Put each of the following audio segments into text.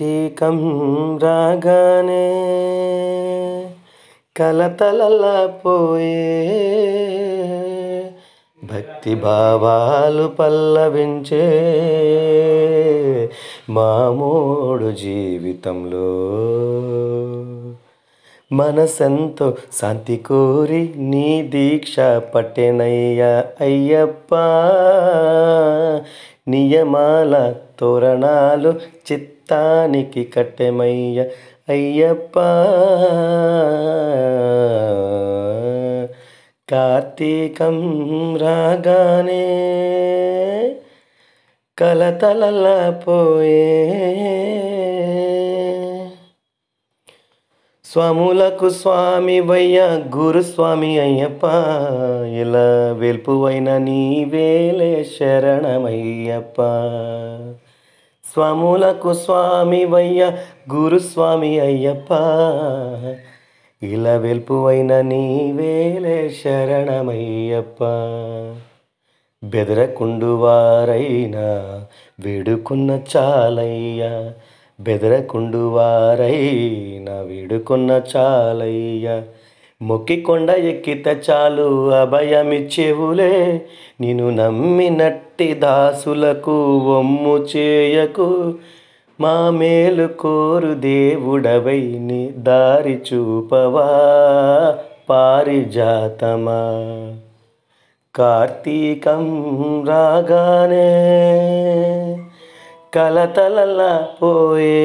కాటికం రాగానే కలతలలా పోయే భక్తి భావాలు పల్లవించే మామూడు జీవితంలో మనసెంతో శాంతి కోరి నీ దీక్ష పట్టెనయ్యా అయ్యప్ప నియమాల తోరణాలు చిత్తానికి కట్టెమయ్య అయ్యప్ప కార్తీకం రాగానే కలతలలా పోయే స్వాములకు స్వామి వయ్య గురుస్వామి అయ్యప్ప ఇలా వెలుపువైన నీవేలే శరణమయ్యప్ప స్వములకు స్వామి వయ్య గురుస్వామి అయ్యప్ప ఇలా నీ వేలే శరణమయ్యప్ప బెదరకుండు వారైనా వేడుకున్న చాలయ్యా బెదరకుండు వారైనా వేడుకున్న చాలయ్యా మొక్కికొండ ఎక్కిత చాలు అభయమిచ్చేవులే నిన్ను నమ్మినట్టి దాసులకు ఒమ్ము చేయకు మా మేలు కోరు దేవుడవై ని దారి చూపవా పారిజాతమా కార్తీకం రాగానే కలతలలా పోయే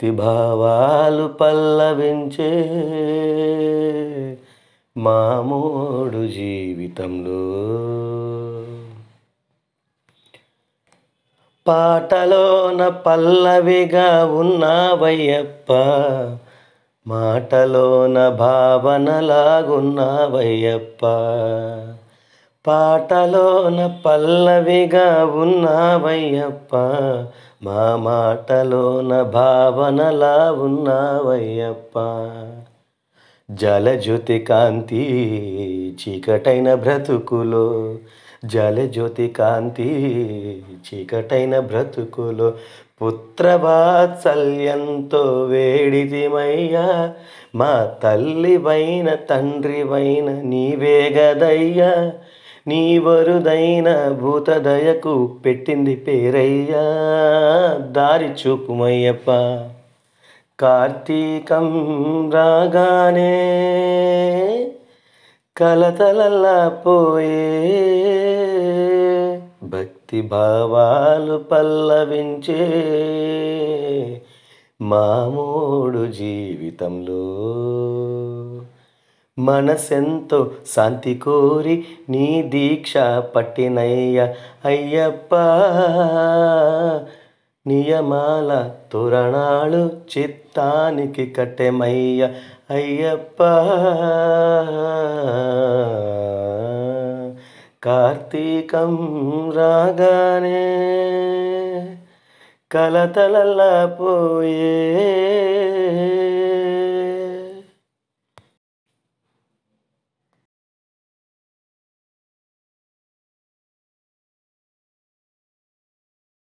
భక్తి భావాలు పల్లవించే మామూడు జీవితంలో పాటలోన పల్లవిగా ఉన్నావయ్యప్ప మాటలోన భావనలాగున్నావయ్యప్ప పాటలోన పల్లవిగా ఉన్నావయ్యప్ప మా మాటలోన భావనలా ఉన్నావయ్యప్ప జలజ్యోతి కాంతి చీకటైన బ్రతుకులో జలజ్యోతి కాంతి చీకటైన బ్రతుకులో పుత్రవాత్సల్యంతో వేడిదిమయ్యా మా తల్లివైన తండ్రివైన నీవే గదయ్యా నీ వరుదైన భూతదయకు పెట్టింది పేరయ్యా దారి చూపుమయ్యప్ప కార్తీకం రాగానే కలతలల్లా పోయే భక్తి భావాలు పల్లవించే మామూడు జీవితంలో మనసెంతో శాంతి కోరి నీ దీక్ష పట్టినయ్య అయ్యప్ప నియమాల తురణాలు చిత్తానికి కట్టెమయ్య అయ్యప్ప కార్తీకం రాగానే కలతలల్లా పోయే